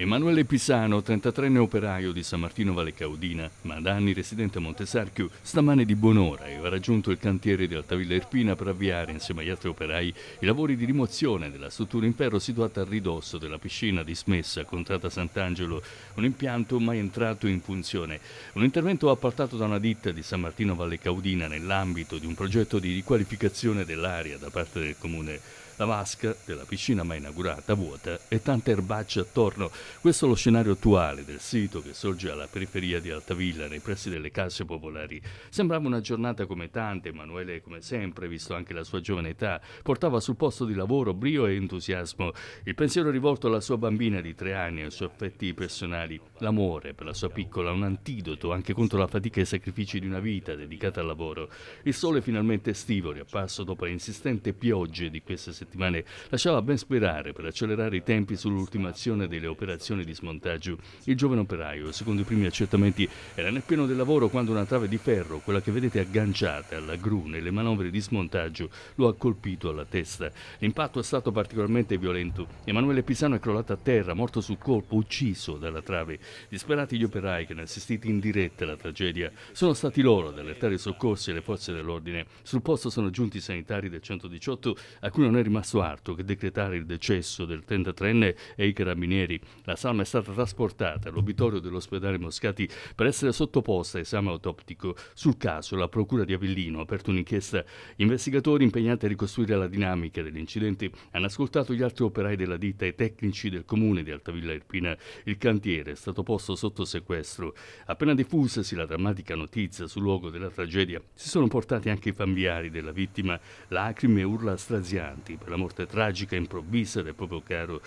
Emanuele Pisano, 33enne operaio di San Martino Valle Caudina, ma da anni residente a Montesarchio, stamane di buon'ora aveva raggiunto il cantiere di Altavilla Irpina per avviare, insieme agli altri operai, i lavori di rimozione della struttura in ferro situata a ridosso della piscina dismessa contrata Sant'Angelo, un impianto mai entrato in funzione. Un intervento appaltato da una ditta di San Martino Valle Caudina nell'ambito di un progetto di riqualificazione dell'area da parte del comune. La vasca della piscina mai inaugurata, vuota, e tante erbacce attorno. Questo è lo scenario attuale del sito che sorge alla periferia di Altavilla, nei pressi delle case popolari. Sembrava una giornata come tante, Emanuele, come sempre, visto anche la sua giovane età, portava sul posto di lavoro brio e entusiasmo. Il pensiero rivolto alla sua bambina di tre anni, e ai suoi affetti personali, l'amore per la sua piccola, un antidoto anche contro la fatica e i sacrifici di una vita dedicata al lavoro. Il sole finalmente estivo riapparso dopo le insistenti piogge di queste settimane settimane lasciava ben sperare per accelerare i tempi sull'ultimazione delle operazioni di smontaggio. Il giovane operaio, secondo i primi accertamenti, era nel pieno del lavoro quando una trave di ferro, quella che vedete agganciata alla gru nelle manovre di smontaggio, lo ha colpito alla testa. L'impatto è stato particolarmente violento. Emanuele Pisano è crollato a terra, morto sul colpo, ucciso dalla trave. Disperati gli operai che hanno assistito in diretta alla tragedia sono stati loro ad allertare i soccorsi e le forze dell'ordine. Sul posto sono giunti i sanitari del 118 a cui non è rimasto Prima su Artug decretare il decesso del 33enne e i carabinieri. La salma è stata trasportata all'obitorio dell'ospedale Moscati per essere sottoposta a esame autoptico. Sul caso la procura di Avellino ha aperto un'inchiesta. Gli investigatori impegnati a ricostruire la dinamica dell'incidente hanno ascoltato gli altri operai della ditta e tecnici del comune di Altavilla Irpina. Il cantiere è stato posto sotto sequestro. Appena diffusasi la drammatica notizia sul luogo della tragedia, si sono portati anche i familiari della vittima, lacrime e urla strazianti la morte tragica e improvvisa del proprio caro